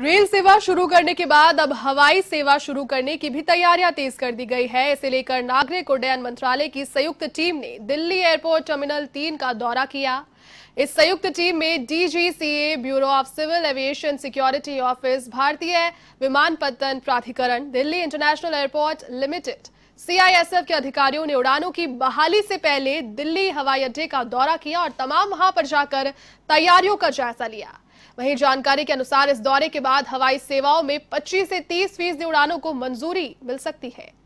rail सेवा शुरू करने के बाद अब हवाई सेवा शुरू करने की भी तैयारियां तेज कर दी गई है इसे लेकर नागरिक उड्डयन मंत्रालय की संयुक्त टीम ने दिल्ली एयरपोर्ट टर्मिनल तीन का दौरा किया इस संयुक्त टीम में DGCA bureau of civil aviation security office भारतीय विमानपत्तन प्राधिकरण Delhi international airport limited CISF के अधिकारियों ने उड़ानों की बहाली से पहले दिल्ली हवाई अड्डे का दौरा किया और तमाम वहां पर जाकर तैयारियों का जायजा लिया वहीं जानकारी के अनुसार इस दौरे के बाद हवाई सेवाओं में 25 से 30 फीसदी उड़ानों को मंजूरी मिल सकती है